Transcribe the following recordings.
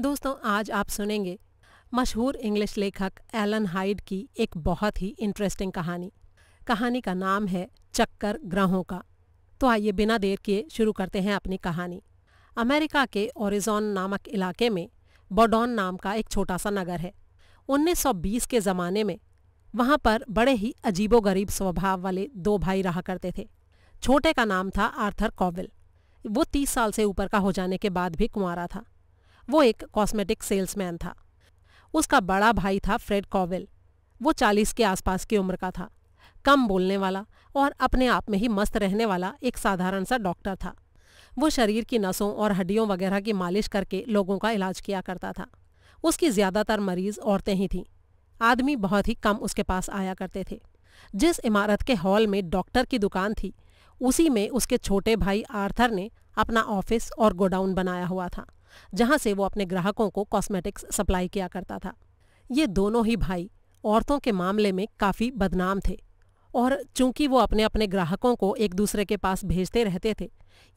दोस्तों आज आप सुनेंगे मशहूर इंग्लिश लेखक एलन हाइड की एक बहुत ही इंटरेस्टिंग कहानी कहानी का नाम है चक्कर ग्रहों का तो आइए बिना देर किए शुरू करते हैं अपनी कहानी अमेरिका के ओरिजोन नामक इलाके में बोडोन नाम का एक छोटा सा नगर है 1920 के ज़माने में वहाँ पर बड़े ही अजीबोगरीब स्वभाव वाले दो भाई रहा करते थे छोटे का नाम था आर्थर कॉविल वो तीस साल से ऊपर का हो जाने के बाद भी कुंवारा था वो एक कॉस्मेटिक सेल्समैन था उसका बड़ा भाई था फ्रेड कॉवेल वो चालीस के आसपास की उम्र का था कम बोलने वाला और अपने आप में ही मस्त रहने वाला एक साधारण सा डॉक्टर था वो शरीर की नसों और हड्डियों वगैरह की मालिश करके लोगों का इलाज किया करता था उसकी ज्यादातर मरीज औरतें ही थीं आदमी बहुत ही कम उसके पास आया करते थे जिस इमारत के हॉल में डॉक्टर की दुकान थी उसी में उसके छोटे भाई आर्थर ने अपना ऑफिस और गोडाउन बनाया हुआ था जहां से वो अपने ग्राहकों को कॉस्मेटिक्स सप्लाई किया करता था ये दोनों ही भाई औरतों के मामले में काफ़ी बदनाम थे और चूंकि वो अपने अपने ग्राहकों को एक दूसरे के पास भेजते रहते थे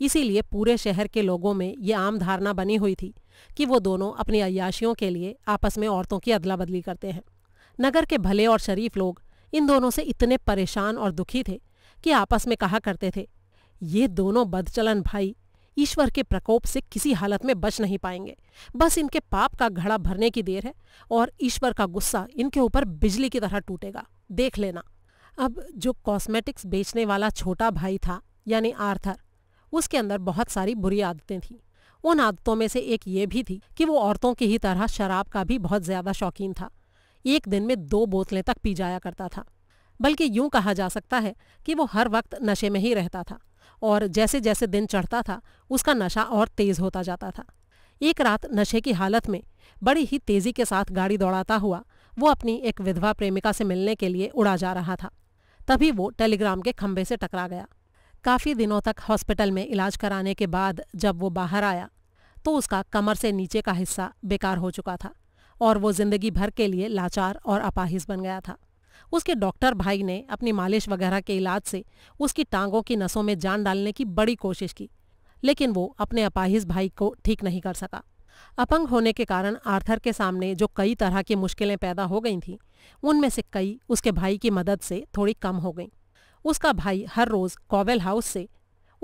इसीलिए पूरे शहर के लोगों में ये आम धारणा बनी हुई थी कि वो दोनों अपनी अयाशियों के लिए आपस में औरतों की अदला बदली करते हैं नगर के भले और शरीफ लोग इन दोनों से इतने परेशान और दुखी थे कि आपस में कहा करते थे ये दोनों बदचलन भाई ईश्वर के प्रकोप से किसी हालत में बच नहीं पाएंगे बस इनके पाप का घड़ा भरने की देर है और ईश्वर का गुस्सा इनके ऊपर बिजली की तरह टूटेगा देख लेना अब जो कॉस्मेटिक्स बेचने वाला छोटा भाई था यानी आर्थर उसके अंदर बहुत सारी बुरी आदतें थीं उन आदतों में से एक ये भी थी कि वो औरतों की ही तरह शराब का भी बहुत ज्यादा शौकीन था एक दिन में दो बोतलें तक पी जाया करता था बल्कि यूं कहा जा सकता है कि वो हर वक्त नशे में ही रहता था और जैसे जैसे दिन चढ़ता था उसका नशा और तेज होता जाता था एक रात नशे की हालत में बड़ी ही तेजी के साथ गाड़ी दौड़ाता हुआ वो अपनी एक विधवा प्रेमिका से मिलने के लिए उड़ा जा रहा था तभी वो टेलीग्राम के खंभे से टकरा गया काफ़ी दिनों तक हॉस्पिटल में इलाज कराने के बाद जब वो बाहर आया तो उसका कमर से नीचे का हिस्सा बेकार हो चुका था और वो जिंदगी भर के लिए लाचार और अपाहिज बन गया था उसके डॉक्टर भाई ने अपनी मालिश वगैरह के इलाज से उसकी टांगों की नसों में जान डालने की बड़ी कोशिश की लेकिन वो अपने अपाहिज भाई को ठीक नहीं कर सका अपंग होने के कारण आर्थर के सामने जो कई तरह की मुश्किलें पैदा हो गई थीं उनमें से कई उसके भाई की मदद से थोड़ी कम हो गईं उसका भाई हर रोज़ कॉवेल हाउस से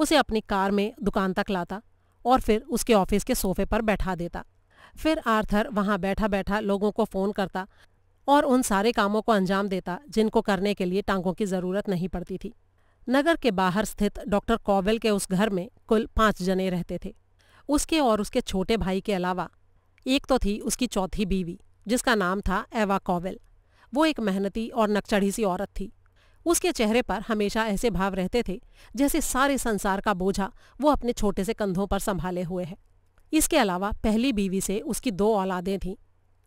उसे अपनी कार में दुकान तक लाता और फिर उसके ऑफिस के सोफे पर बैठा देता फिर आर्थर वहाँ बैठा बैठा लोगों को फ़ोन करता और उन सारे कामों को अंजाम देता जिनको करने के लिए टांगों की जरूरत नहीं पड़ती थी नगर के बाहर स्थित डॉक्टर कॉवेल के उस घर में कुल पांच जने रहते थे उसके और उसके छोटे भाई के अलावा एक तो थी उसकी चौथी बीवी जिसका नाम था एवा कॉवेल वो एक मेहनती और नकचढ़ी सी औरत थी उसके चेहरे पर हमेशा ऐसे भाव रहते थे जैसे सारे संसार का बोझा वो अपने छोटे से कंधों पर संभाले हुए है इसके अलावा पहली बीवी से उसकी दो औलादें थीं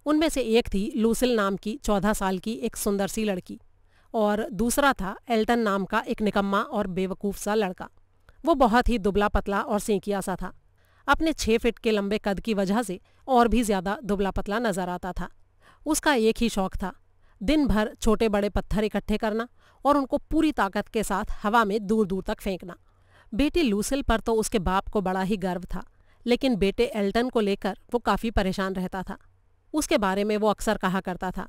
उनमें से एक थी लूसिल नाम की चौदह साल की एक सुंदर सी लड़की और दूसरा था एल्टन नाम का एक निकम्मा और बेवकूफ़ सा लड़का वो बहुत ही दुबला पतला और सेंकिया सा था अपने छः फिट के लंबे कद की वजह से और भी ज़्यादा दुबला पतला नजर आता था उसका एक ही शौक था दिन भर छोटे बड़े पत्थर इकट्ठे करना और उनको पूरी ताकत के साथ हवा में दूर दूर तक फेंकना बेटी लूसिल पर तो उसके बाप को बड़ा ही गर्व था लेकिन बेटे एल्टन को लेकर वो काफ़ी परेशान रहता था उसके बारे में वो अक्सर कहा करता था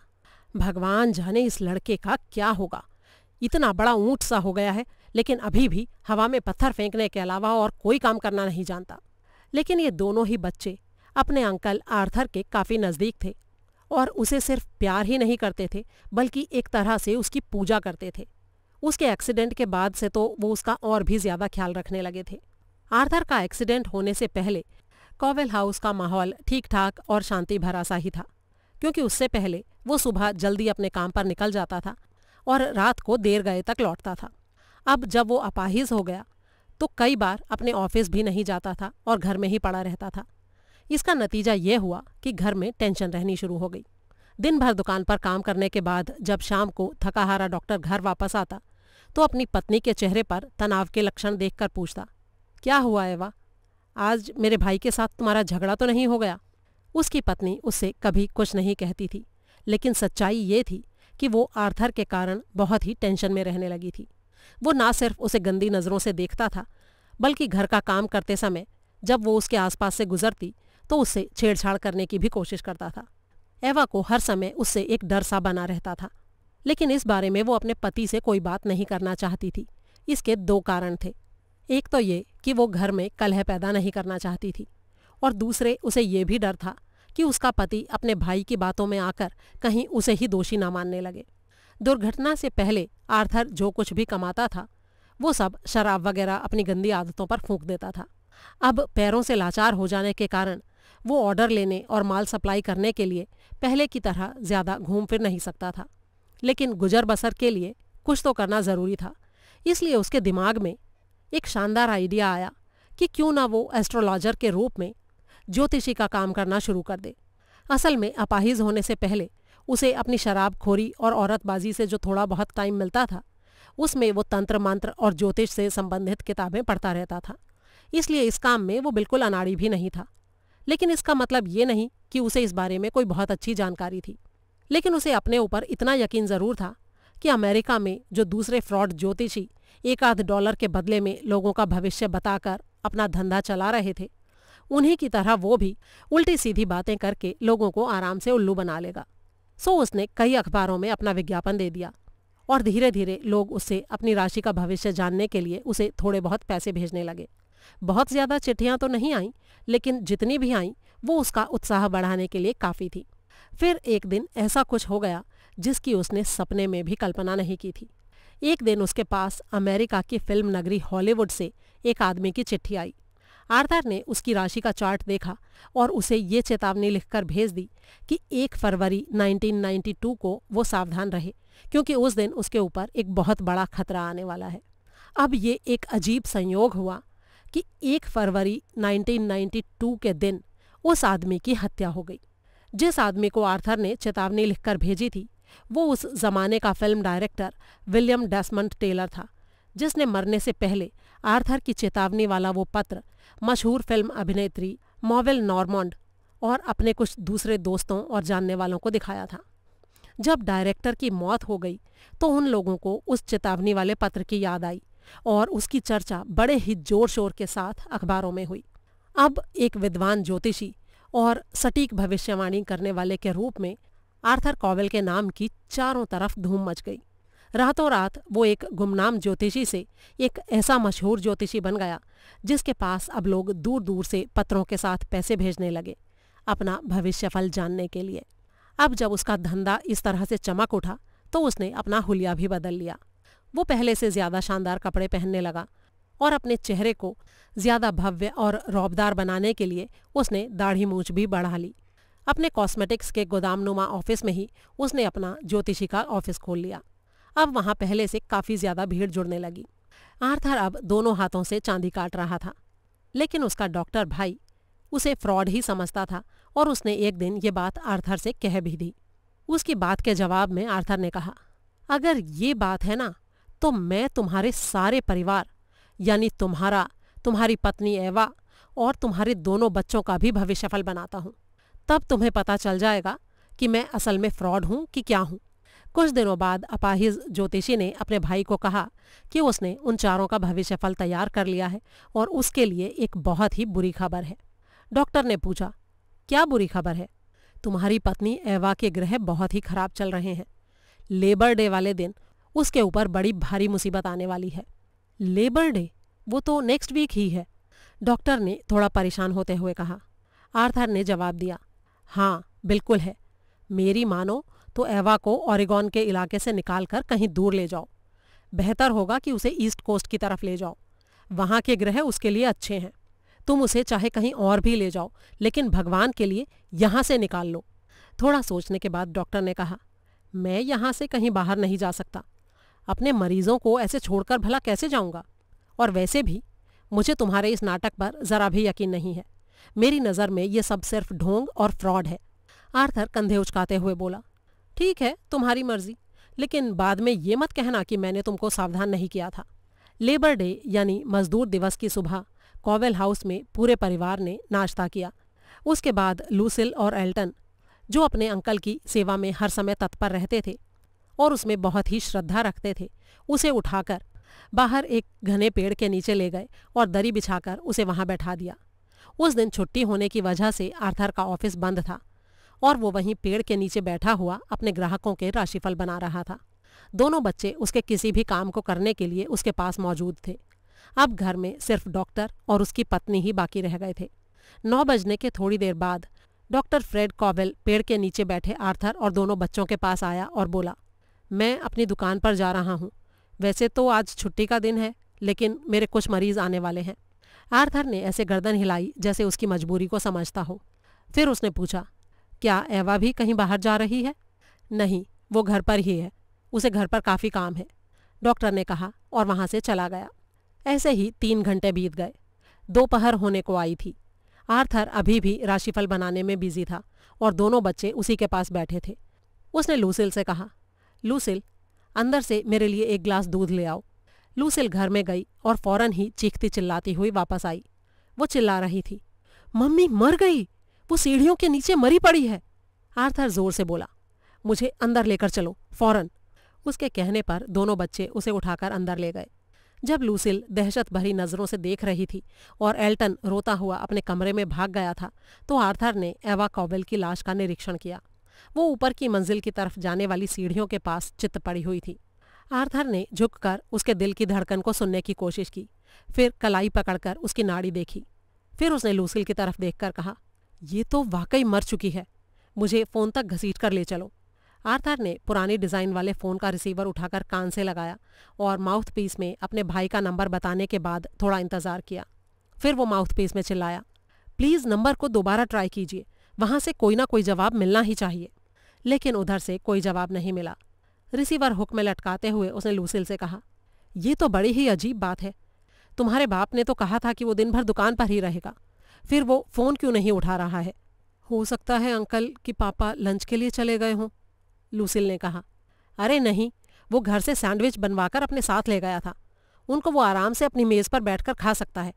भगवान जाने इस लड़के का क्या होगा इतना बड़ा ऊंट सा हो गया है लेकिन अभी भी हवा में पत्थर फेंकने के अलावा और कोई काम करना नहीं जानता लेकिन ये दोनों ही बच्चे अपने अंकल आर्थर के काफी नजदीक थे और उसे सिर्फ प्यार ही नहीं करते थे बल्कि एक तरह से उसकी पूजा करते थे उसके एक्सीडेंट के बाद से तो वो उसका और भी ज्यादा ख्याल रखने लगे थे आर्थर का एक्सीडेंट होने से पहले कॉवेल हाउस का माहौल ठीक ठाक और शांति भरा सा ही था क्योंकि उससे पहले वो सुबह जल्दी अपने काम पर निकल जाता था और रात को देर गए तक लौटता था अब जब वो अपाहिज हो गया तो कई बार अपने ऑफिस भी नहीं जाता था और घर में ही पड़ा रहता था इसका नतीजा ये हुआ कि घर में टेंशन रहनी शुरू हो गई दिन भर दुकान पर काम करने के बाद जब शाम को थकाहारा डॉक्टर घर वापस आता तो अपनी पत्नी के चेहरे पर तनाव के लक्षण देखकर पूछता क्या हुआ एवा आज मेरे भाई के साथ तुम्हारा झगड़ा तो नहीं हो गया उसकी पत्नी उससे कभी कुछ नहीं कहती थी लेकिन सच्चाई ये थी कि वो आर्थर के कारण बहुत ही टेंशन में रहने लगी थी वो ना सिर्फ उसे गंदी नज़रों से देखता था बल्कि घर का काम करते समय जब वो उसके आसपास से गुजरती तो उससे छेड़छाड़ करने की भी कोशिश करता था एवा को हर समय उससे एक डर सा बना रहता था लेकिन इस बारे में वो अपने पति से कोई बात नहीं करना चाहती थी इसके दो कारण थे एक तो ये कि वो घर में कलह पैदा नहीं करना चाहती थी और दूसरे उसे ये भी डर था कि उसका पति अपने भाई की बातों में आकर कहीं उसे ही दोषी ना मानने लगे दुर्घटना से पहले आर्थर जो कुछ भी कमाता था वो सब शराब वगैरह अपनी गंदी आदतों पर फूंक देता था अब पैरों से लाचार हो जाने के कारण वो ऑर्डर लेने और माल सप्लाई करने के लिए पहले की तरह ज्यादा घूम फिर नहीं सकता था लेकिन गुजर बसर के लिए कुछ तो करना जरूरी था इसलिए उसके दिमाग में एक शानदार आइडिया आया कि क्यों ना वो एस्ट्रोलॉजर के रूप में ज्योतिषी का काम करना शुरू कर दे असल में अपाहिज होने से पहले उसे अपनी शराबखोरी और औरतबाजी से जो थोड़ा बहुत टाइम मिलता था उसमें वो तंत्र मंत्र और ज्योतिष से संबंधित किताबें पढ़ता रहता था इसलिए इस काम में वो बिल्कुल अनाड़ी भी नहीं था लेकिन इसका मतलब ये नहीं कि उसे इस बारे में कोई बहुत अच्छी जानकारी थी लेकिन उसे अपने ऊपर इतना यकीन जरूर था कि अमेरिका में जो दूसरे फ्रॉड ज्योतिषी एक आध डॉलर के बदले में लोगों का भविष्य बताकर अपना धंधा चला रहे थे उन्हीं की तरह वो भी उल्टी सीधी बातें करके लोगों को आराम से उल्लू बना लेगा सो उसने कई अखबारों में अपना विज्ञापन दे दिया और धीरे धीरे लोग उससे अपनी राशि का भविष्य जानने के लिए उसे थोड़े बहुत पैसे भेजने लगे बहुत ज्यादा चिट्ठियां तो नहीं आईं लेकिन जितनी भी आईं वो उसका उत्साह बढ़ाने के लिए काफ़ी थी फिर एक दिन ऐसा कुछ हो गया जिसकी उसने सपने में भी कल्पना नहीं की थी एक दिन उसके पास अमेरिका की फिल्म नगरी हॉलीवुड से एक आदमी की चिट्ठी आई आर्थर ने उसकी राशि का चार्ट देखा और उसे ये चेतावनी लिखकर भेज दी कि एक फरवरी 1992 को वो सावधान रहे क्योंकि उस दिन उसके ऊपर एक बहुत बड़ा खतरा आने वाला है अब ये एक अजीब संयोग हुआ कि एक फरवरी 1992 के दिन उस आदमी की हत्या हो गई जिस आदमी को आर्थर ने चेतावनी लिखकर भेजी थी वो उस जमाने का film director William Desmond Taylor था जिसने मरने से पहले आर्थर की चेतावनी वाला वो पत्र मशहूर फिल्म अभिनेत्री मॉवेल नॉर्मोंड और अपने कुछ दूसरे दोस्तों और जानने वालों को दिखाया था जब डायरेक्टर की मौत हो गई तो उन लोगों को उस चेतावनी वाले पत्र की याद आई और उसकी चर्चा बड़े ही जोर शोर के साथ अखबारों में हुई अब एक विद्वान ज्योतिषी और सटीक भविष्यवाणी करने वाले के रूप में आर्थर कॉवेल के नाम की चारों तरफ धूम मच गई रातों रात वो एक गुमनाम ज्योतिषी से एक ऐसा मशहूर ज्योतिषी बन गया जिसके पास अब लोग दूर दूर से पत्रों के साथ पैसे भेजने लगे अपना भविष्यफल जानने के लिए अब जब उसका धंधा इस तरह से चमक उठा तो उसने अपना हुलिया भी बदल लिया वो पहले से ज्यादा शानदार कपड़े पहनने लगा और अपने चेहरे को ज्यादा भव्य और रौबदार बनाने के लिए उसने दाढ़ी मूछ भी बढ़ा ली अपने कॉस्मेटिक्स के गोदामनुमा ऑफिस में ही उसने अपना ज्योतिषी का ऑफिस खोल लिया अब वहां पहले से काफी ज्यादा भीड़ जुड़ने लगी आर्थर अब दोनों हाथों से चांदी काट रहा था लेकिन उसका डॉक्टर भाई उसे फ्रॉड ही समझता था और उसने एक दिन ये बात आर्थर से कह भी दी उसकी बात के जवाब में आर्थर ने कहा अगर ये बात है ना तो मैं तुम्हारे सारे परिवार यानी तुम्हारा तुम्हारी पत्नी एवा और तुम्हारे दोनों बच्चों का भी भविष्यफल बनाता हूँ तब तुम्हें पता चल जाएगा कि मैं असल में फ्रॉड हूं कि क्या हूं कुछ दिनों बाद अपाहिज ज्योतिषी ने अपने भाई को कहा कि उसने उन चारों का भविष्यफल तैयार कर लिया है और उसके लिए एक बहुत ही बुरी खबर है डॉक्टर ने पूछा क्या बुरी खबर है तुम्हारी पत्नी एवा के ग्रह बहुत ही खराब चल रहे हैं लेबर डे वाले दिन उसके ऊपर बड़ी भारी मुसीबत आने वाली है लेबर डे वो तो नेक्स्ट वीक ही है डॉक्टर ने थोड़ा परेशान होते हुए कहा आर्थर ने जवाब दिया हाँ बिल्कुल है मेरी मानो तो एवा को ओरेगॉन के इलाके से निकाल कर कहीं दूर ले जाओ बेहतर होगा कि उसे ईस्ट कोस्ट की तरफ ले जाओ वहाँ के ग्रह उसके लिए अच्छे हैं तुम उसे चाहे कहीं और भी ले जाओ लेकिन भगवान के लिए यहाँ से निकाल लो थोड़ा सोचने के बाद डॉक्टर ने कहा मैं यहाँ से कहीं बाहर नहीं जा सकता अपने मरीजों को ऐसे छोड़कर भला कैसे जाऊँगा और वैसे भी मुझे तुम्हारे इस नाटक पर जरा भी यकीन नहीं है मेरी नज़र में ये सब सिर्फ ढोंग और फ्रॉड है आर्थर कंधे उचकाते हुए बोला ठीक है तुम्हारी मर्जी लेकिन बाद में ये मत कहना कि मैंने तुमको सावधान नहीं किया था लेबर डे यानी मजदूर दिवस की सुबह कॉवेल हाउस में पूरे परिवार ने नाश्ता किया उसके बाद लूसिल और एल्टन जो अपने अंकल की सेवा में हर समय तत्पर रहते थे और उसमें बहुत ही श्रद्धा रखते थे उसे उठाकर बाहर एक घने पेड़ के नीचे ले गए और दरी बिछाकर उसे वहां बैठा दिया उस दिन छुट्टी होने की वजह से आर्थर का ऑफिस बंद था और वो वहीं पेड़ के नीचे बैठा हुआ अपने ग्राहकों के राशिफल बना रहा था दोनों बच्चे उसके किसी भी काम को करने के लिए उसके पास मौजूद थे अब घर में सिर्फ डॉक्टर और उसकी पत्नी ही बाकी रह गए थे नौ बजने के थोड़ी देर बाद डॉक्टर फ्रेड कॉवेल पेड़ के नीचे बैठे आर्थर और दोनों बच्चों के पास आया और बोला मैं अपनी दुकान पर जा रहा हूँ वैसे तो आज छुट्टी का दिन है लेकिन मेरे कुछ मरीज आने वाले हैं आर्थर ने ऐसे गर्दन हिलाई जैसे उसकी मजबूरी को समझता हो फिर उसने पूछा क्या एवा भी कहीं बाहर जा रही है नहीं वो घर पर ही है उसे घर पर काफ़ी काम है डॉक्टर ने कहा और वहां से चला गया ऐसे ही तीन घंटे बीत गए दोपहर होने को आई थी आर्थर अभी भी राशिफल बनाने में बिजी था और दोनों बच्चे उसी के पास बैठे थे उसने लूसिल से कहा लूसिल अंदर से मेरे लिए एक ग्लास दूध ले आओ लूसिल घर में गई और फौरन ही चीखती चिल्लाती हुई वापस आई वो चिल्ला रही थी मम्मी मर गई वो सीढ़ियों के नीचे मरी पड़ी है आर्थर जोर से बोला मुझे अंदर लेकर चलो फौरन उसके कहने पर दोनों बच्चे उसे उठाकर अंदर ले गए जब लूसिल दहशत भरी नज़रों से देख रही थी और एल्टन रोता हुआ अपने कमरे में भाग गया था तो आर्थर ने एवा कॉबेल की लाश का निरीक्षण किया वो ऊपर की मंजिल की तरफ जाने वाली सीढ़ियों के पास चित्त पड़ी हुई थी आर्थर ने झुककर उसके दिल की धड़कन को सुनने की कोशिश की फिर कलाई पकड़कर उसकी नाड़ी देखी फिर उसने लूसिल की तरफ देखकर कहा ये तो वाकई मर चुकी है मुझे फ़ोन तक घसीट कर ले चलो आर्थर ने पुराने डिज़ाइन वाले फ़ोन का रिसीवर उठाकर कान से लगाया और माउथ पीस में अपने भाई का नंबर बताने के बाद थोड़ा इंतज़ार किया फिर वो माउथ पीस में चिल्लाया प्लीज़ नंबर को दोबारा ट्राई कीजिए वहाँ से कोई ना कोई जवाब मिलना ही चाहिए लेकिन उधर से कोई जवाब नहीं मिला रिसीवर हुक में लटकाते हुए उसने लूसिल से कहा यह तो बड़ी ही अजीब बात है तुम्हारे बाप ने तो कहा था कि वो दिन भर दुकान पर ही रहेगा फिर वो फ़ोन क्यों नहीं उठा रहा है हो सकता है अंकल कि पापा लंच के लिए चले गए हों लूसिल ने कहा अरे नहीं वो घर से सैंडविच बनवाकर अपने साथ ले गया था उनको वो आराम से अपनी मेज़ पर बैठकर खा सकता है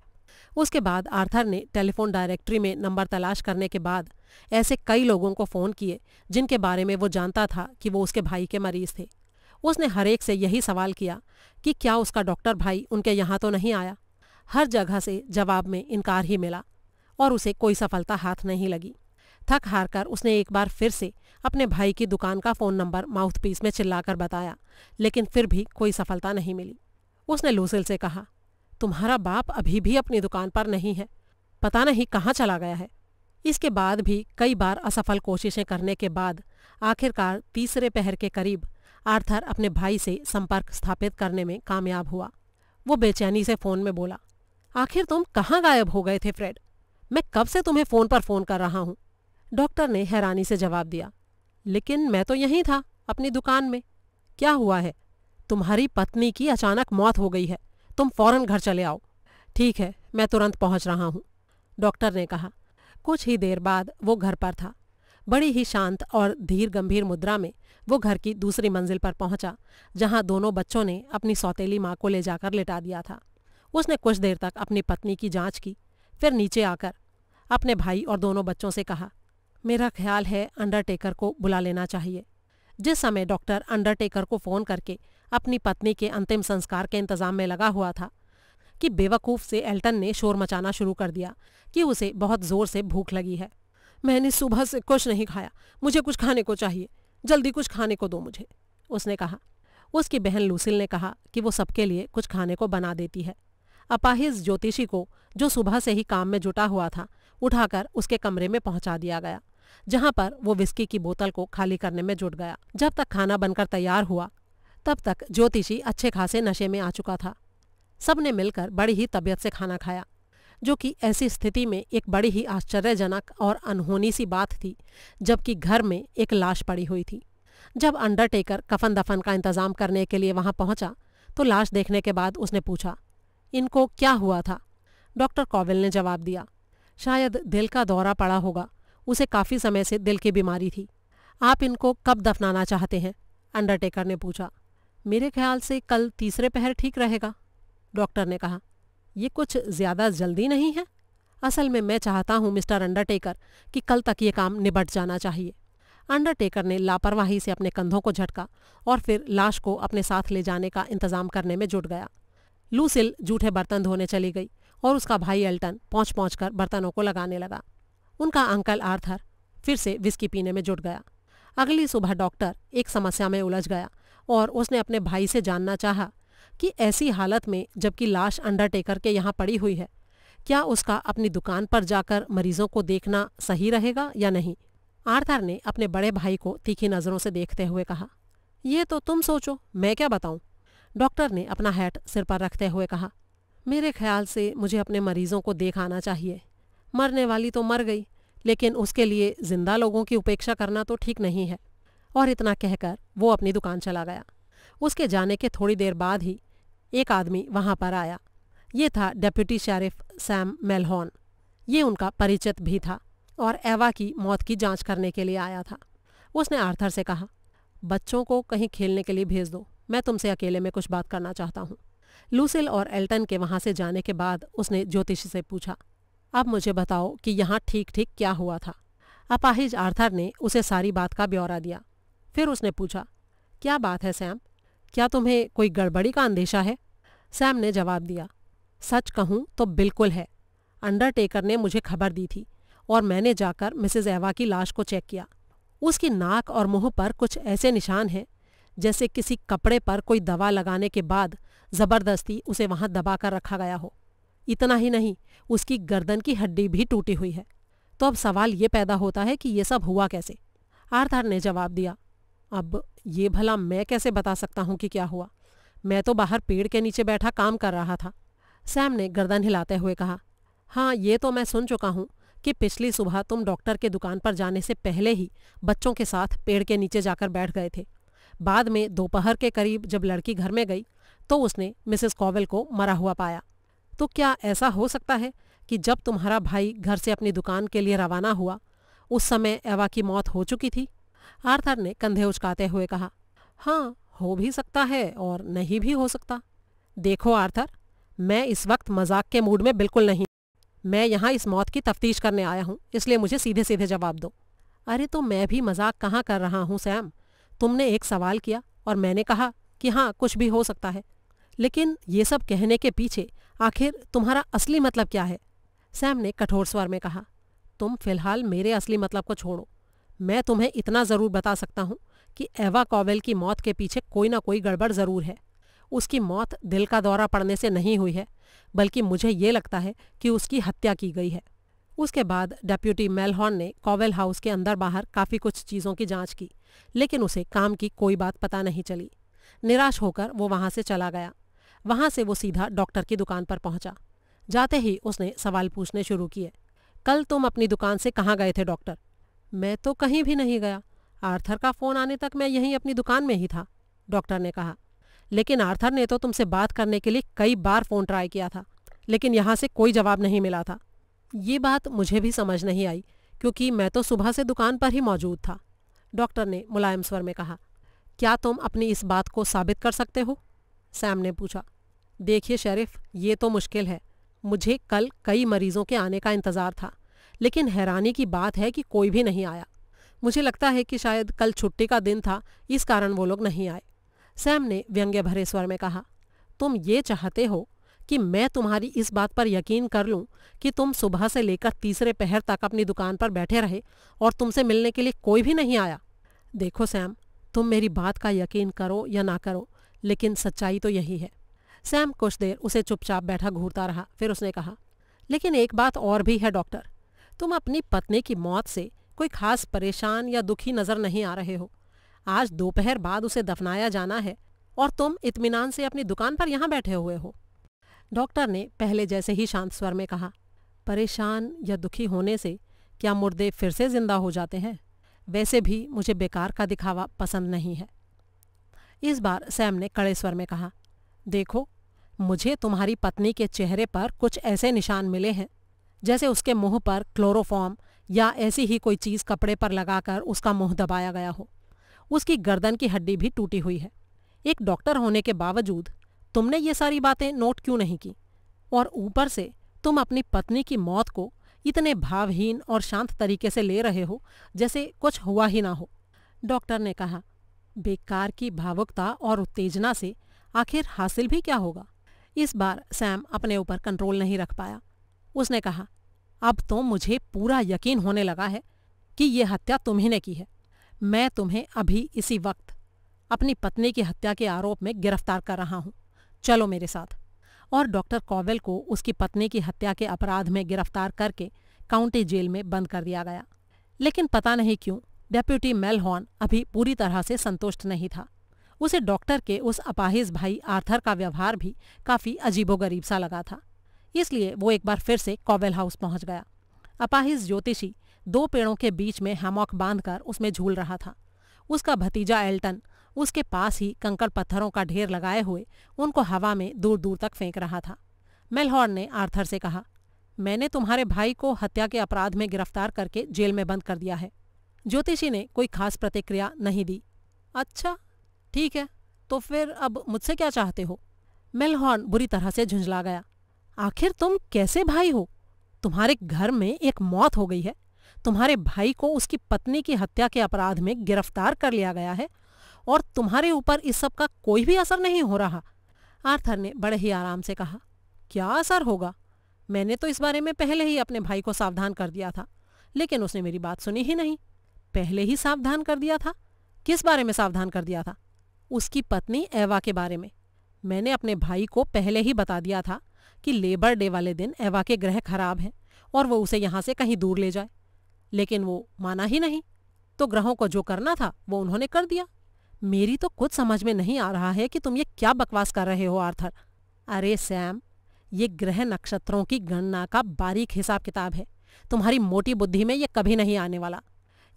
उसके बाद आर्थर ने टेलीफोन डायरेक्टरी में नंबर तलाश करने के बाद ऐसे कई लोगों को फ़ोन किए जिनके बारे में वो जानता था कि वो उसके भाई के मरीज थे उसने हरेक से यही सवाल किया कि क्या उसका डॉक्टर भाई उनके यहाँ तो नहीं आया हर जगह से जवाब में इनकार ही मिला और उसे कोई सफलता हाथ नहीं लगी थक हार कर उसने एक बार फिर से अपने भाई की दुकान का फ़ोन नंबर माउथपीस में चिल्लाकर बताया लेकिन फिर भी कोई सफलता नहीं मिली उसने लूसिल से कहा तुम्हारा बाप अभी भी अपनी दुकान पर नहीं है पता नहीं कहाँ चला गया है इसके बाद भी कई बार असफल कोशिशें करने के बाद आखिरकार तीसरे पहर के करीब आर्थर अपने भाई से संपर्क स्थापित करने में कामयाब हुआ वो बेचैनी से फ़ोन में बोला आखिर तुम कहाँ गायब हो गए थे फ्रेड मैं कब से तुम्हें फ़ोन पर फ़ोन कर रहा हूँ डॉक्टर ने हैरानी से जवाब दिया लेकिन मैं तो यहीं था अपनी दुकान में क्या हुआ है तुम्हारी पत्नी की अचानक मौत हो गई है तुम फौरन घर चले आओ ठीक है मैं तुरंत पहुंच रहा हूं डॉक्टर ने कहा कुछ ही देर बाद वो घर पर था बड़ी ही शांत और धीर गंभीर मुद्रा में वो घर की दूसरी मंजिल पर पहुंचा जहां दोनों बच्चों ने अपनी सौतेली माँ को ले जाकर लिटा दिया था उसने कुछ देर तक अपनी पत्नी की जांच की फिर नीचे आकर अपने भाई और दोनों बच्चों से कहा मेरा ख्याल है अंडरटेकर को बुला लेना चाहिए जिस समय डॉक्टर अंडरटेकर को फ़ोन करके अपनी पत्नी के अंतिम संस्कार के इंतजाम में लगा हुआ था कि बेवकूफ से एल्टन ने शोर मचाना शुरू कर दिया कि उसे बहुत जोर से भूख लगी है मैंने सुबह से कुछ नहीं खाया मुझे कुछ खाने को चाहिए जल्दी कुछ खाने को दो मुझे उसने कहा उसकी बहन लूसिल ने कहा कि वो सबके लिए कुछ खाने को बना देती है अपाहिज ज्योतिषी को जो सुबह से ही काम में जुटा हुआ था उठाकर उसके कमरे में पहुंचा दिया गया जहां पर वो विस्की की बोतल को खाली करने में जुट गया जब तक खाना बनकर तैयार हुआ तब तक ज्योतिषी अच्छे खासे नशे में आ चुका था सबने मिलकर बड़ी ही तबीयत से खाना खाया जो कि ऐसी स्थिति में एक बड़ी ही आश्चर्यजनक और अनहोनी सी बात थी जबकि घर में एक लाश पड़ी हुई थी जब अंडरटेकर कफन दफन का इंतजाम करने के लिए वहां पहुंचा तो लाश देखने के बाद उसने पूछा इनको क्या हुआ था डॉक्टर कॉविल ने जवाब दिया शायद दिल का दौरा पड़ा होगा उसे काफ़ी समय से दिल की बीमारी थी आप इनको कब दफनाना चाहते हैं अंडरटेकर ने पूछा मेरे ख्याल से कल तीसरे पहर ठीक रहेगा डॉक्टर ने कहा ये कुछ ज़्यादा जल्दी नहीं है असल में मैं चाहता हूँ मिस्टर अंडरटेकर कि कल तक ये काम निबट जाना चाहिए अंडरटेकर ने लापरवाही से अपने कंधों को झटका और फिर लाश को अपने साथ ले जाने का इंतजाम करने में जुट गया लूसिल जूठे बर्तन धोने चली गई और उसका भाई एल्टन पहुँच पहुँच कर बर्तनों को लगाने लगा उनका अंकल आर्थर फिर से विस्की पीने में जुट गया अगली सुबह डॉक्टर एक समस्या में उलझ गया और उसने अपने भाई से जानना चाहा कि ऐसी हालत में जबकि लाश अंडरटेकर के यहाँ पड़ी हुई है क्या उसका अपनी दुकान पर जाकर मरीजों को देखना सही रहेगा या नहीं आर्थर ने अपने बड़े भाई को तीखी नज़रों से देखते हुए कहा ये तो तुम सोचो मैं क्या बताऊं डॉक्टर ने अपना हैट सिर पर रखते हुए कहा मेरे ख्याल से मुझे अपने मरीजों को देख आना चाहिए मरने वाली तो मर गई लेकिन उसके लिए जिंदा लोगों की उपेक्षा करना तो ठीक नहीं है और इतना कहकर वो अपनी दुकान चला गया उसके जाने के थोड़ी देर बाद ही एक आदमी वहाँ पर आया ये था डेप्यूटी शेरिफ सैम मेलहॉन ये उनका परिचित भी था और एवा की मौत की जांच करने के लिए आया था उसने आर्थर से कहा बच्चों को कहीं खेलने के लिए भेज दो मैं तुमसे अकेले में कुछ बात करना चाहता हूँ लूसिल और एल्टन के वहाँ से जाने के बाद उसने ज्योतिषी से पूछा अब मुझे बताओ कि यहाँ ठीक ठीक क्या हुआ था अपाहिज आर्थर ने उसे सारी बात का ब्यौरा दिया फिर उसने पूछा क्या बात है सैम क्या तुम्हें कोई गड़बड़ी का अंदेशा है सैम ने जवाब दिया सच कहूँ तो बिल्कुल है अंडरटेकर ने मुझे खबर दी थी और मैंने जाकर मिसेज एवा की लाश को चेक किया उसकी नाक और मुंह पर कुछ ऐसे निशान हैं जैसे किसी कपड़े पर कोई दवा लगाने के बाद जबरदस्ती उसे वहां दबाकर रखा गया हो इतना ही नहीं उसकी गर्दन की हड्डी भी टूटी हुई है तो अब सवाल ये पैदा होता है कि ये सब हुआ कैसे आर्थर ने जवाब दिया अब ये भला मैं कैसे बता सकता हूँ कि क्या हुआ मैं तो बाहर पेड़ के नीचे बैठा काम कर रहा था सैम ने गर्दन हिलाते हुए कहा हाँ ये तो मैं सुन चुका हूँ कि पिछली सुबह तुम डॉक्टर के दुकान पर जाने से पहले ही बच्चों के साथ पेड़ के नीचे जाकर बैठ गए थे बाद में दोपहर के करीब जब लड़की घर में गई तो उसने मिसेस कॉवेल को मरा हुआ पाया तो क्या ऐसा हो सकता है कि जब तुम्हारा भाई घर से अपनी दुकान के लिए रवाना हुआ उस समय एवा की मौत हो चुकी थी आर्थर ने कंधे उचकाते हुए कहा हाँ हो भी सकता है और नहीं भी हो सकता देखो आर्थर मैं इस वक्त मजाक के मूड में बिल्कुल नहीं मैं यहाँ इस मौत की तफ्तीश करने आया हूँ इसलिए मुझे सीधे सीधे जवाब दो अरे तो मैं भी मजाक कहाँ कर रहा हूँ सैम तुमने एक सवाल किया और मैंने कहा कि हाँ कुछ भी हो सकता है लेकिन ये सब कहने के पीछे आखिर तुम्हारा असली मतलब क्या है सैम ने कठोर स्वर में कहा तुम फिलहाल मेरे असली मतलब को छोड़ो मैं तुम्हें इतना ज़रूर बता सकता हूँ कि एवा कॉवेल की मौत के पीछे कोई ना कोई गड़बड़ ज़रूर है उसकी मौत दिल का दौरा पड़ने से नहीं हुई है बल्कि मुझे ये लगता है कि उसकी हत्या की गई है उसके बाद डेप्यूटी मेलहॉर्न ने कॉवेल हाउस के अंदर बाहर काफ़ी कुछ चीज़ों की जांच की लेकिन उसे काम की कोई बात पता नहीं चली निराश होकर वो वहाँ से चला गया वहाँ से वो सीधा डॉक्टर की दुकान पर पहुँचा जाते ही उसने सवाल पूछने शुरू किए कल तुम अपनी दुकान से कहाँ गए थे डॉक्टर मैं तो कहीं भी नहीं गया आर्थर का फोन आने तक मैं यहीं अपनी दुकान में ही था डॉक्टर ने कहा लेकिन आर्थर ने तो तुमसे बात करने के लिए कई बार फोन ट्राई किया था लेकिन यहाँ से कोई जवाब नहीं मिला था ये बात मुझे भी समझ नहीं आई क्योंकि मैं तो सुबह से दुकान पर ही मौजूद था डॉक्टर ने मुलायम स्वर में कहा क्या तुम अपनी इस बात को साबित कर सकते हो सैम ने पूछा देखिए शेरिफ ये तो मुश्किल है मुझे कल कई मरीजों के आने का इंतज़ार था लेकिन हैरानी की बात है कि कोई भी नहीं आया मुझे लगता है कि शायद कल छुट्टी का दिन था इस कारण वो लोग नहीं आए सैम ने व्यंग्य भरे स्वर में कहा तुम ये चाहते हो कि मैं तुम्हारी इस बात पर यकीन कर लूं कि तुम सुबह से लेकर तीसरे पहर तक अपनी दुकान पर बैठे रहे और तुमसे मिलने के लिए कोई भी नहीं आया देखो सैम तुम मेरी बात का यकीन करो या ना करो लेकिन सच्चाई तो यही है सैम कुछ देर उसे चुपचाप बैठा घूरता रहा फिर उसने कहा लेकिन एक बात और भी है डॉक्टर तुम अपनी पत्नी की मौत से कोई खास परेशान या दुखी नजर नहीं आ रहे हो आज दोपहर बाद उसे दफनाया जाना है और तुम इत्मीनान से अपनी दुकान पर यहाँ बैठे हुए हो डॉक्टर ने पहले जैसे ही शांत स्वर में कहा परेशान या दुखी होने से क्या मुर्दे फिर से जिंदा हो जाते हैं वैसे भी मुझे बेकार का दिखावा पसंद नहीं है इस बार सैम ने कड़े स्वर में कहा देखो मुझे तुम्हारी पत्नी के चेहरे पर कुछ ऐसे निशान मिले हैं जैसे उसके मुंह पर क्लोरोफॉर्म या ऐसी ही कोई चीज़ कपड़े पर लगाकर उसका मुंह दबाया गया हो उसकी गर्दन की हड्डी भी टूटी हुई है एक डॉक्टर होने के बावजूद तुमने ये सारी बातें नोट क्यों नहीं की और ऊपर से तुम अपनी पत्नी की मौत को इतने भावहीन और शांत तरीके से ले रहे हो जैसे कुछ हुआ ही ना हो डॉक्टर ने कहा बेकार की भावुकता और उत्तेजना से आखिर हासिल भी क्या होगा इस बार सैम अपने ऊपर कंट्रोल नहीं रख पाया उसने कहा अब तो मुझे पूरा यकीन होने लगा है कि यह हत्या तुम्हें की है मैं तुम्हें अभी इसी वक्त अपनी पत्नी की हत्या के आरोप में गिरफ्तार कर रहा हूं चलो मेरे साथ और डॉक्टर कॉवेल को उसकी पत्नी की हत्या के अपराध में गिरफ्तार करके काउंटी जेल में बंद कर दिया गया लेकिन पता नहीं क्यों डेप्यूटी मेलहॉर्न अभी पूरी तरह से संतुष्ट नहीं था उसे डॉक्टर के उस अपाहिज भाई आर्थर का व्यवहार भी काफी अजीबोगरीब सा लगा था इसलिए वो एक बार फिर से कॉबेल हाउस पहुंच गया अपाहिज ज्योतिषी दो पेड़ों के बीच में हैमॉक बांधकर उसमें झूल रहा था उसका भतीजा एल्टन उसके पास ही कंकड़ पत्थरों का ढेर लगाए हुए उनको हवा में दूर दूर तक फेंक रहा था मेलहॉर्न ने आर्थर से कहा मैंने तुम्हारे भाई को हत्या के अपराध में गिरफ्तार करके जेल में बंद कर दिया है ज्योतिषी ने कोई खास प्रतिक्रिया नहीं दी अच्छा ठीक है तो फिर अब मुझसे क्या चाहते हो मेलहॉर्न बुरी तरह से झुंझला गया आखिर तुम कैसे भाई हो तुम्हारे घर में एक मौत हो गई है तुम्हारे भाई को उसकी पत्नी की हत्या के अपराध में गिरफ्तार कर लिया गया है और तुम्हारे ऊपर इस सब का कोई भी असर नहीं हो रहा आर्थर ने बड़े ही आराम से कहा क्या असर होगा मैंने तो इस बारे में पहले ही अपने भाई को सावधान कर दिया था लेकिन उसने मेरी बात सुनी ही नहीं पहले ही सावधान कर दिया था किस बारे में सावधान कर दिया था उसकी पत्नी एवा के बारे में मैंने अपने भाई को पहले ही बता दिया था कि लेबर डे वाले दिन एवा के ग्रह खराब हैं और वो उसे यहाँ से कहीं दूर ले जाए लेकिन वो माना ही नहीं तो ग्रहों को जो करना था वो उन्होंने कर दिया मेरी तो कुछ समझ में नहीं आ रहा है कि तुम ये क्या बकवास कर रहे हो आर्थर अरे सैम ये ग्रह नक्षत्रों की गणना का बारीक हिसाब किताब है तुम्हारी मोटी बुद्धि में ये कभी नहीं आने वाला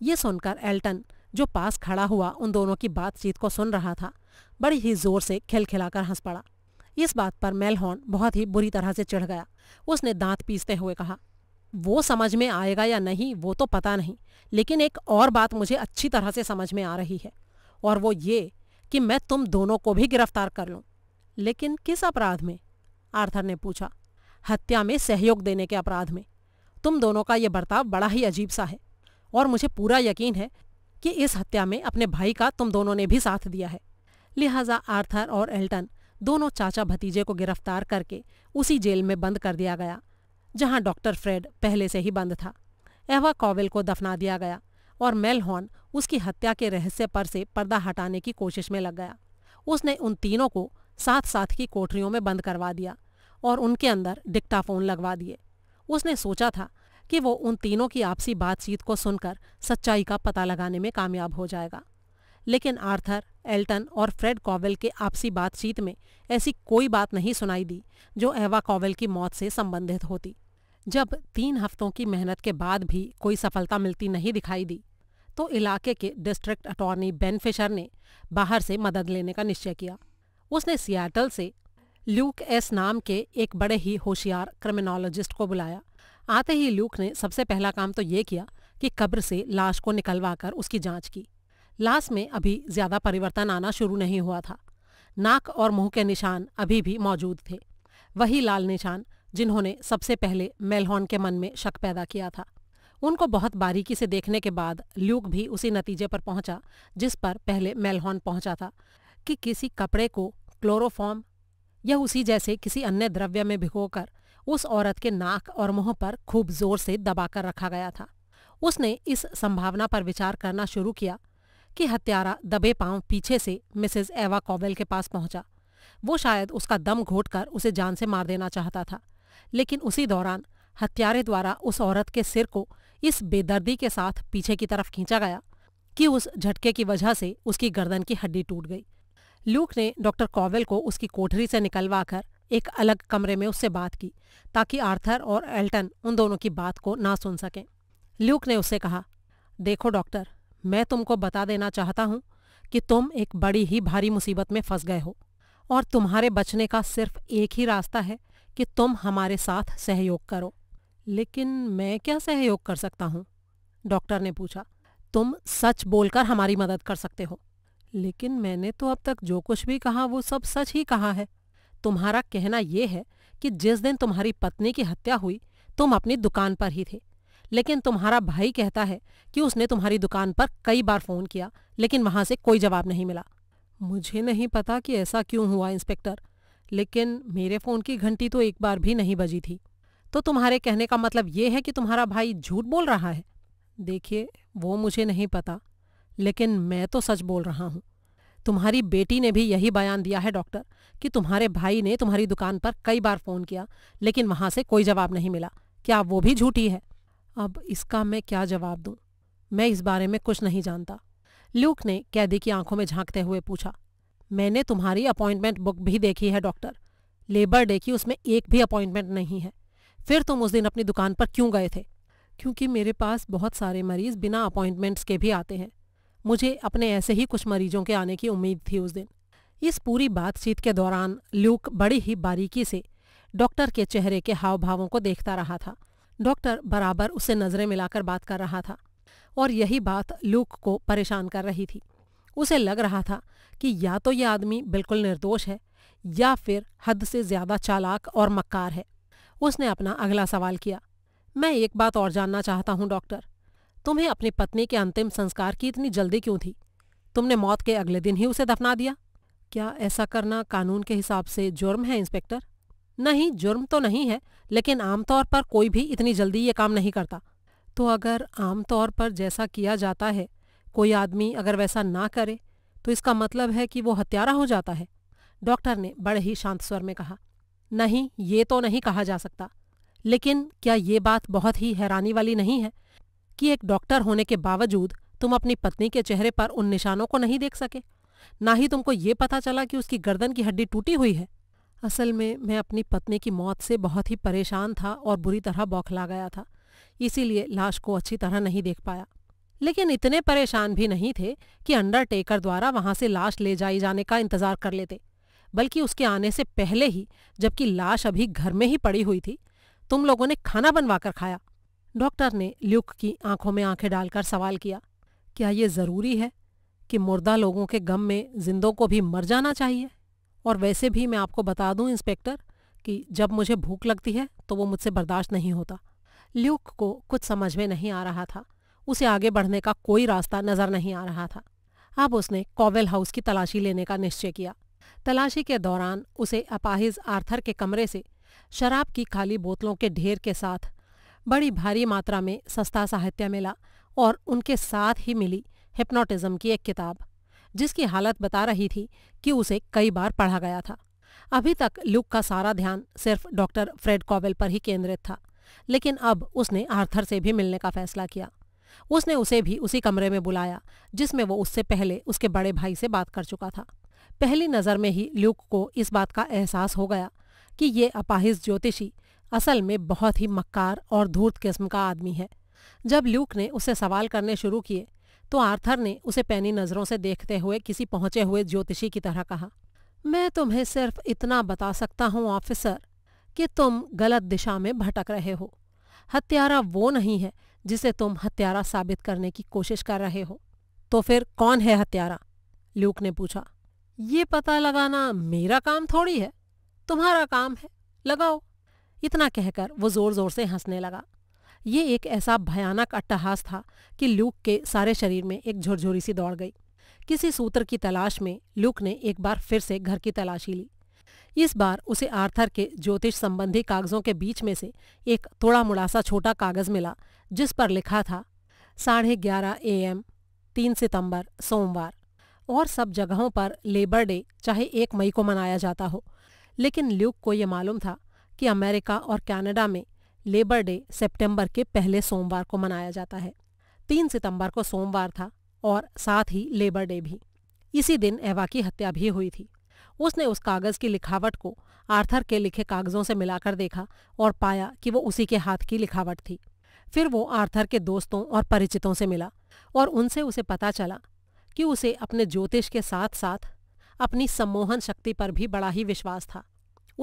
ये सुनकर एल्टन जो पास खड़ा हुआ उन दोनों की बातचीत को सुन रहा था बड़ी ही जोर से खिलखिलाकर हंस पड़ा इस बात पर मेलहॉर्न बहुत ही बुरी तरह से चिढ़ गया उसने दांत पीसते हुए कहा वो समझ में आएगा या नहीं वो तो पता नहीं लेकिन एक और बात मुझे अच्छी तरह से समझ में आ रही है और वो ये कि मैं तुम दोनों को भी गिरफ्तार कर लूं लेकिन किस अपराध में आर्थर ने पूछा हत्या में सहयोग देने के अपराध में तुम दोनों का ये बर्ताव बड़ा ही अजीब सा है और मुझे पूरा यकीन है कि इस हत्या में अपने भाई का तुम दोनों ने भी साथ दिया है लिहाजा आर्थर और एल्टन दोनों चाचा भतीजे को गिरफ्तार करके उसी जेल में बंद कर दिया गया जहां डॉक्टर फ्रेड पहले से ही बंद था एवा कॉवेल को दफना दिया गया और मेलहॉर्न उसकी हत्या के रहस्य पर से पर्दा हटाने की कोशिश में लग गया उसने उन तीनों को साथ साथ की कोठरियों में बंद करवा दिया और उनके अंदर डिक्टाफोन लगवा दिए उसने सोचा था कि वो उन तीनों की आपसी बातचीत को सुनकर सच्चाई का पता लगाने में कामयाब हो जाएगा लेकिन आर्थर एल्टन और फ्रेड कॉवेल के आपसी बातचीत में ऐसी कोई बात नहीं सुनाई दी जो एवा कॉवेल की मौत से संबंधित होती जब तीन हफ्तों की मेहनत के बाद भी कोई सफलता मिलती नहीं दिखाई दी तो इलाके के डिस्ट्रिक्ट अटॉर्नी बेन फिशर ने बाहर से मदद लेने का निश्चय किया उसने सियाटल से ल्यूक एस नाम के एक बड़े ही होशियार क्रिमिनोलॉजिस्ट को बुलाया आते ही ल्यूक ने सबसे पहला काम तो ये किया कि कब्र से लाश को निकलवाकर उसकी जांच की लाश में अभी ज्यादा परिवर्तन आना शुरू नहीं हुआ था नाक और मुंह के निशान अभी भी मौजूद थे वही लाल निशान जिन्होंने सबसे पहले मेलहॉन के मन में शक पैदा किया था उनको बहुत बारीकी से देखने के बाद ल्यूक भी उसी नतीजे पर पहुंचा जिस पर पहले मेलहॉन पहुंचा था कि किसी कपड़े को क्लोरोफॉर्म या उसी जैसे किसी अन्य द्रव्य में भिगोकर उस औरत के नाक और मुंह पर खूब जोर से दबाकर रखा गया था उसने इस संभावना पर विचार करना शुरू किया कि हत्यारा दबे पांव पीछे से मिसेज एवा कॉबेल के पास पहुंचा वो शायद उसका दम घोटकर उसे जान से मार देना चाहता था लेकिन उसी दौरान हत्यारे द्वारा उस औरत के सिर को इस बेदर्दी के साथ पीछे की तरफ खींचा गया कि उस झटके की वजह से उसकी गर्दन की हड्डी टूट गई लूक ने डॉक्टर कॉवेल को उसकी कोठरी से निकलवाकर एक अलग कमरे में उससे बात की ताकि आर्थर और एल्टन उन दोनों की बात को ना सुन सकें ल्यूक ने उससे कहा देखो डॉक्टर मैं तुमको बता देना चाहता हूं कि तुम एक बड़ी ही भारी मुसीबत में फंस गए हो और तुम्हारे बचने का सिर्फ एक ही रास्ता है कि तुम हमारे साथ सहयोग करो लेकिन मैं क्या सहयोग कर सकता हूँ डॉक्टर ने पूछा तुम सच बोलकर हमारी मदद कर सकते हो लेकिन मैंने तो अब तक जो कुछ भी कहा वो सब सच ही कहा है तुम्हारा कहना यह है कि जिस दिन तुम्हारी पत्नी की हत्या हुई तुम अपनी दुकान पर ही थे लेकिन तुम्हारा भाई कहता है कि उसने तुम्हारी दुकान पर कई बार फोन किया लेकिन वहां से कोई जवाब नहीं मिला मुझे नहीं पता कि ऐसा क्यों हुआ इंस्पेक्टर लेकिन मेरे फोन की घंटी तो एक बार भी नहीं बजी थी तो तुम्हारे कहने का मतलब ये है कि तुम्हारा भाई झूठ बोल रहा है देखिए वो मुझे नहीं पता लेकिन मैं तो सच बोल रहा हूँ तुम्हारी बेटी ने भी यही बयान दिया है डॉक्टर कि तुम्हारे भाई ने तुम्हारी दुकान पर कई बार फ़ोन किया लेकिन वहां से कोई जवाब नहीं मिला क्या वो भी झूठी है अब इसका मैं क्या जवाब दूं मैं इस बारे में कुछ नहीं जानता ल्यूक ने कैदी की आंखों में झांकते हुए पूछा मैंने तुम्हारी अपॉइंटमेंट बुक भी देखी है डॉक्टर लेबर डे की उसमें एक भी अपॉइंटमेंट नहीं है फिर तुम उस दिन अपनी दुकान पर क्यों गए थे क्योंकि मेरे पास बहुत सारे मरीज बिना अपॉइंटमेंट्स के भी आते हैं मुझे अपने ऐसे ही कुछ मरीजों के आने की उम्मीद थी उस दिन इस पूरी बातचीत के दौरान ल्यूक बड़ी ही बारीकी से डॉक्टर के चेहरे के हाव भावों को देखता रहा था डॉक्टर बराबर उसे नज़रें मिलाकर बात कर रहा था और यही बात लूक को परेशान कर रही थी उसे लग रहा था कि या तो यह आदमी बिल्कुल निर्दोष है या फिर हद से ज़्यादा चालाक और मक्कार है उसने अपना अगला सवाल किया मैं एक बात और जानना चाहता हूँ डॉक्टर तुम्हें अपनी पत्नी के अंतिम संस्कार की इतनी जल्दी क्यों थी तुमने मौत के अगले दिन ही उसे दफना दिया क्या ऐसा करना कानून के हिसाब से जुर्म है इंस्पेक्टर नहीं जुर्म तो नहीं है लेकिन आमतौर पर कोई भी इतनी जल्दी ये काम नहीं करता तो अगर आमतौर पर जैसा किया जाता है कोई आदमी अगर वैसा ना करे तो इसका मतलब है कि वो हत्यारा हो जाता है डॉक्टर ने बड़े ही शांत स्वर में कहा नहीं ये तो नहीं कहा जा सकता लेकिन क्या ये बात बहुत ही हैरानी वाली नहीं है कि एक डॉक्टर होने के बावजूद तुम अपनी पत्नी के चेहरे पर उन निशानों को नहीं देख सके ना ही तुमको ये पता चला कि उसकी गर्दन की हड्डी टूटी हुई है असल में मैं अपनी पत्नी की मौत से बहुत ही परेशान था और बुरी तरह बौखला गया था इसीलिए लाश को अच्छी तरह नहीं देख पाया लेकिन इतने परेशान भी नहीं थे कि अंडरटेकर द्वारा वहां से लाश ले जाई जाने का इंतजार कर लेते बल्कि उसके आने से पहले ही जबकि लाश अभी घर में ही पड़ी हुई थी तुम लोगों ने खाना बनवा कर खाया डॉक्टर ने ल्यूक की आंखों में आंखें डालकर सवाल किया क्या ये जरूरी है कि मुर्दा लोगों के गम में जिंदों को भी मर जाना चाहिए और वैसे भी मैं आपको बता दूं इंस्पेक्टर कि जब मुझे भूख लगती है तो वो मुझसे बर्दाश्त नहीं होता ल्यूक को कुछ समझ में नहीं आ रहा था उसे आगे बढ़ने का कोई रास्ता नज़र नहीं आ रहा था अब उसने कॉवेल हाउस की तलाशी लेने का निश्चय किया तलाशी के दौरान उसे अपाहिज आर्थर के कमरे से शराब की खाली बोतलों के ढेर के साथ बड़ी भारी मात्रा में सस्ता साहित्य मिला और उनके साथ ही मिली हिप्नोटिज्म की एक किताब जिसकी हालत बता रही थी कि उसे कई बार पढ़ा गया था अभी तक लुक का सारा ध्यान सिर्फ डॉक्टर फ्रेड कॉवेल पर ही केंद्रित था लेकिन अब उसने आर्थर से भी मिलने का फैसला किया उसने उसे भी उसी कमरे में बुलाया जिसमें वो उससे पहले उसके बड़े भाई से बात कर चुका था पहली नज़र में ही ल्यूक को इस बात का एहसास हो गया कि ये अपाहिज ज्योतिषी असल में बहुत ही मक्कार और धूर्त किस्म का आदमी है जब ल्यूक ने उससे सवाल करने शुरू किए तो आर्थर ने उसे पैनी नजरों से देखते हुए किसी पहुंचे हुए ज्योतिषी की तरह कहा मैं तुम्हें सिर्फ इतना बता सकता हूं ऑफिसर कि तुम गलत दिशा में भटक रहे हो हत्यारा वो नहीं है जिसे तुम हत्यारा साबित करने की कोशिश कर रहे हो तो फिर कौन है हत्यारा ल्यूक ने पूछा ये पता लगाना मेरा काम थोड़ी है तुम्हारा काम है लगाओ इतना कहकर वो जोर जोर से हंसने लगा ये एक ऐसा भयानक अट्टहास था कि लूक के सारे शरीर में एक झुरझुरी सी दौड़ गई किसी सूत्र की तलाश में ल्यूक ने एक बार फिर से घर की तलाशी ली इस बार उसे आर्थर के ज्योतिष संबंधी कागजों के बीच में से एक थोड़ा मुड़ासा छोटा कागज मिला जिस पर लिखा था साढ़े ग्यारह ए एम तीन सितंबर सोमवार और सब जगहों पर लेबर डे चाहे एक मई को मनाया जाता हो लेकिन ल्यूक को ये मालूम था कि अमेरिका और कनाडा में लेबर डे सितंबर के पहले सोमवार को मनाया जाता है तीन सितंबर को सोमवार था और साथ ही लेबर डे भी इसी दिन एवा की हत्या भी हुई थी उसने उस कागज की लिखावट को आर्थर के लिखे कागजों से मिलाकर देखा और पाया कि वो उसी के हाथ की लिखावट थी फिर वो आर्थर के दोस्तों और परिचितों से मिला और उनसे उसे पता चला कि उसे अपने ज्योतिष के साथ साथ अपनी सम्मोहन शक्ति पर भी बड़ा ही विश्वास था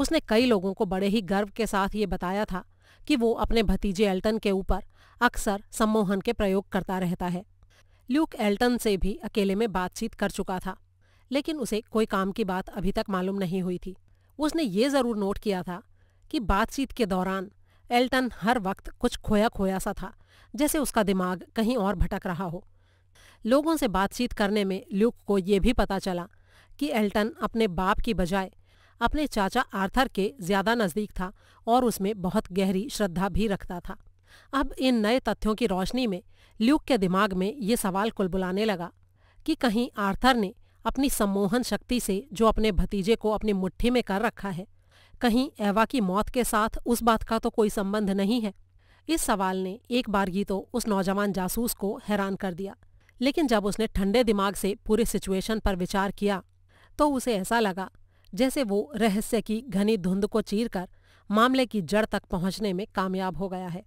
उसने कई लोगों को बड़े ही गर्व के साथ ये बताया था कि वो अपने भतीजे एल्टन के ऊपर अक्सर सम्मोहन के प्रयोग करता रहता है ल्यूक एल्टन से भी अकेले में बातचीत कर चुका था लेकिन उसे कोई काम की बात अभी तक मालूम नहीं हुई थी उसने ये ज़रूर नोट किया था कि बातचीत के दौरान एल्टन हर वक्त कुछ खोया खोया सा था जैसे उसका दिमाग कहीं और भटक रहा हो लोगों से बातचीत करने में ल्यूक को यह भी पता चला कि एल्टन अपने बाप की बजाय अपने चाचा आर्थर के ज्यादा नजदीक था और उसमें बहुत गहरी श्रद्धा भी रखता था अब इन नए तथ्यों की रोशनी में ल्यूक के दिमाग में ये सवाल कुलबुलाने लगा कि कहीं आर्थर ने अपनी सम्मोहन शक्ति से जो अपने भतीजे को अपनी मुट्ठी में कर रखा है कहीं एवा की मौत के साथ उस बात का तो कोई संबंध नहीं है इस सवाल ने एक बारगी तो उस नौजवान जासूस को हैरान कर दिया लेकिन जब उसने ठंडे दिमाग से पूरे सिचुएशन पर विचार किया तो उसे ऐसा लगा जैसे वो रहस्य की घनी धुंध को चीरकर मामले की जड़ तक पहुंचने में कामयाब हो गया है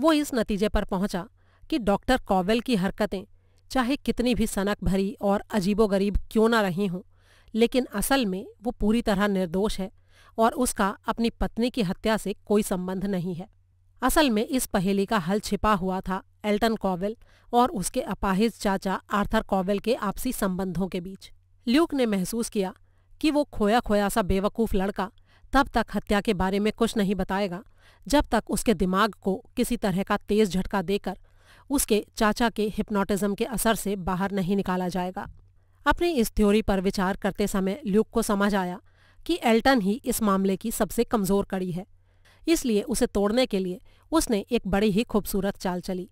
वो इस नतीजे पर पहुंचा कि डॉक्टर कॉवेल की हरकतें चाहे कितनी भी सनक भरी और अजीबोगरीब क्यों ना रही हों लेकिन असल में वो पूरी तरह निर्दोष है और उसका अपनी पत्नी की हत्या से कोई संबंध नहीं है असल में इस पहेली का हल छिपा हुआ था एल्टन कॉवेल और उसके अपाहिज चाचा आर्थर कॉवेल के आपसी संबंधों के बीच ल्यूक ने महसूस किया कि वो खोया खोया सा बेवकूफ़ लड़का तब तक हत्या के बारे में कुछ नहीं बताएगा जब तक उसके दिमाग को किसी तरह का तेज झटका देकर उसके चाचा के हिप्नोटिज्म के असर से बाहर नहीं निकाला जाएगा अपने इस थ्योरी पर विचार करते समय ल्यूक को समझ आया कि एल्टन ही इस मामले की सबसे कमजोर कड़ी है इसलिए उसे तोड़ने के लिए उसने एक बड़ी ही खूबसूरत चाल चली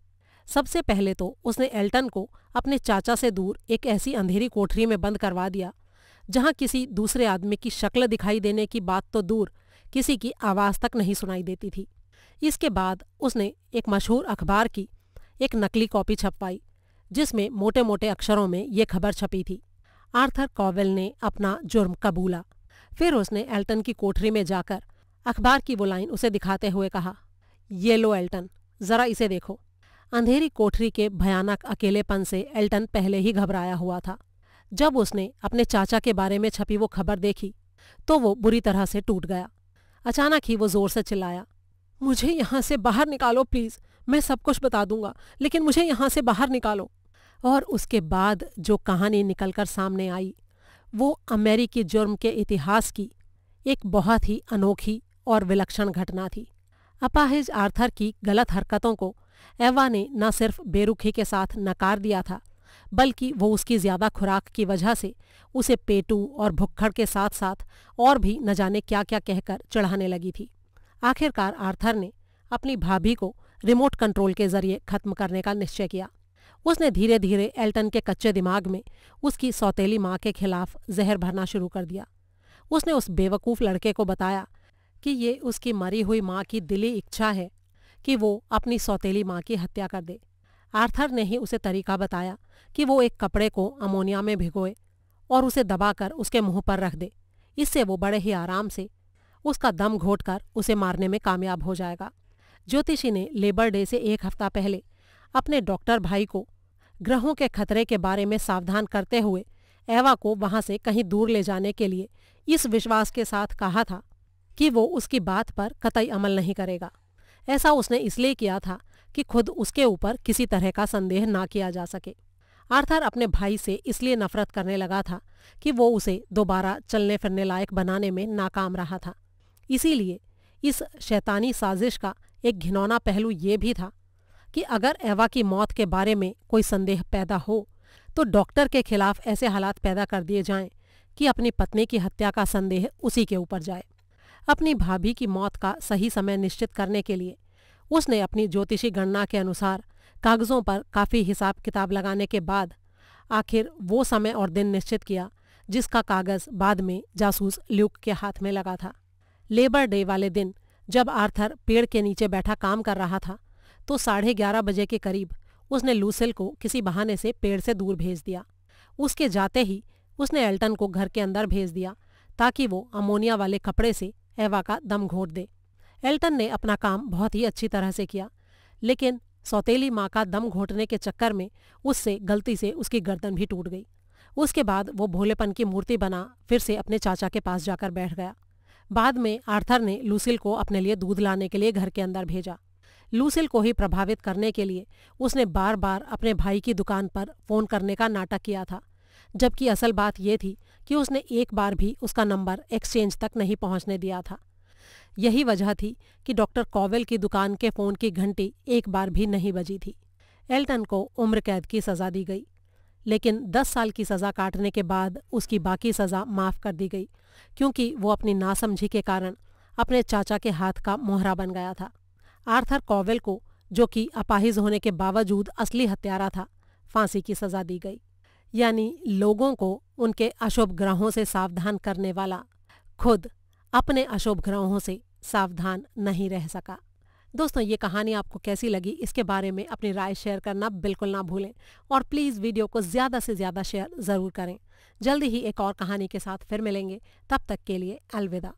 सबसे पहले तो उसने एल्टन को अपने चाचा से दूर एक ऐसी अंधेरी कोठरी में बंद करवा दिया जहां किसी दूसरे आदमी की शक्ल दिखाई देने की बात तो दूर किसी की आवाज़ तक नहीं सुनाई देती थी इसके बाद उसने एक मशहूर अखबार की एक नकली कॉपी छपवाई जिसमें मोटे मोटे अक्षरों में ये खबर छपी थी आर्थर कॉवेल ने अपना जुर्म कबूला फिर उसने एल्टन की कोठरी में जाकर अखबार की वो लाइन उसे दिखाते हुए कहा ये लो एल्टन जरा इसे देखो अंधेरी कोठरी के भयानक अकेलेपन से एल्टन पहले ही घबराया हुआ था जब उसने अपने चाचा के बारे में छपी वो खबर देखी तो वो बुरी तरह से टूट गया अचानक ही वो जोर से चिल्लाया मुझे यहाँ से बाहर निकालो प्लीज़ मैं सब कुछ बता दूंगा लेकिन मुझे यहाँ से बाहर निकालो और उसके बाद जो कहानी निकलकर सामने आई वो अमेरिकी जुर्म के इतिहास की एक बहुत ही अनोखी और विलक्षण घटना थी अपाहिज आर्थर की गलत हरकतों को एवा ने न सिर्फ बेरुखी के साथ नकार दिया था बल्कि वो उसकी ज़्यादा खुराक की वजह से उसे पेटू और भुक्खड़ के साथ साथ और भी न जाने क्या क्या कहकर चढ़ाने लगी थी आखिरकार आर्थर ने अपनी भाभी को रिमोट कंट्रोल के जरिए खत्म करने का निश्चय किया उसने धीरे धीरे एल्टन के कच्चे दिमाग में उसकी सौतेली माँ के खिलाफ जहर भरना शुरू कर दिया उसने उस बेवकूफ़ लड़के को बताया कि ये उसकी मरी हुई माँ की दिली इच्छा है कि वो अपनी सौतेली माँ की हत्या कर दे आर्थर ने ही उसे तरीका बताया कि वो एक कपड़े को अमोनिया में भिगोए और उसे दबाकर उसके मुंह पर रख दे इससे वो बड़े ही आराम से उसका दम घोटकर उसे मारने में कामयाब हो जाएगा ज्योतिषी ने लेबर डे से एक हफ्ता पहले अपने डॉक्टर भाई को ग्रहों के खतरे के बारे में सावधान करते हुए एवा को वहां से कहीं दूर ले जाने के लिए इस विश्वास के साथ कहा था कि वो उसकी बात पर कतई अमल नहीं करेगा ऐसा उसने इसलिए किया था कि खुद उसके ऊपर किसी तरह का संदेह ना किया जा सके आर्थर अपने भाई से इसलिए नफरत करने लगा था कि वो उसे दोबारा चलने फिरने लायक बनाने में नाकाम रहा था इसीलिए इस शैतानी साजिश का एक घिनौना पहलू ये भी था कि अगर एवा की मौत के बारे में कोई संदेह पैदा हो तो डॉक्टर के खिलाफ ऐसे हालात पैदा कर दिए जाएं कि अपनी पत्नी की हत्या का संदेह उसी के ऊपर जाए अपनी भाभी की मौत का सही समय निश्चित करने के लिए उसने अपनी ज्योतिषी गणना के अनुसार कागजों पर काफी हिसाब किताब लगाने के बाद आखिर वो समय और दिन निश्चित किया जिसका कागज बाद में जासूस ल्यूक के हाथ में लगा था लेबर डे वाले दिन जब आर्थर पेड़ के नीचे बैठा काम कर रहा था तो साढ़े ग्यारह बजे के करीब उसने लूसिल को किसी बहाने से पेड़ से दूर भेज दिया उसके जाते ही उसने एल्टन को घर के अंदर भेज दिया ताकि वो अमोनिया वाले कपड़े से एवा का दम घोट दे एल्टन ने अपना काम बहुत ही अच्छी तरह से किया लेकिन सौतेली माँ का दम घोटने के चक्कर में उससे गलती से उसकी गर्दन भी टूट गई उसके बाद वो भोलेपन की मूर्ति बना फिर से अपने चाचा के पास जाकर बैठ गया बाद में आर्थर ने लूसिल को अपने लिए दूध लाने के लिए घर के अंदर भेजा लूसिल को ही प्रभावित करने के लिए उसने बार बार अपने भाई की दुकान पर फोन करने का नाटक किया था जबकि असल बात यह थी कि उसने एक बार भी उसका नंबर एक्सचेंज तक नहीं पहुंचने दिया था यही वजह थी कि डॉक्टर कॉवेल की दुकान के फोन की घंटी एक बार भी नहीं बजी थी एल्टन को उम्र कैद की सजा दी गई लेकिन दस साल की सजा काटने के बाद उसकी बाकी सजा माफ कर दी गई क्योंकि वो अपनी नासमझी के कारण अपने चाचा के हाथ का मोहरा बन गया था आर्थर कॉवेल को जो कि अपाहिज होने के बावजूद असली हत्यारा था फांसी की सजा दी गई यानी लोगों को उनके अशुभ ग्रहों से सावधान करने वाला खुद अपने अशुभ ग्रहों से सावधान नहीं रह सका दोस्तों ये कहानी आपको कैसी लगी इसके बारे में अपनी राय शेयर करना बिल्कुल ना भूलें और प्लीज़ वीडियो को ज़्यादा से ज़्यादा शेयर ज़रूर करें जल्दी ही एक और कहानी के साथ फिर मिलेंगे तब तक के लिए अलविदा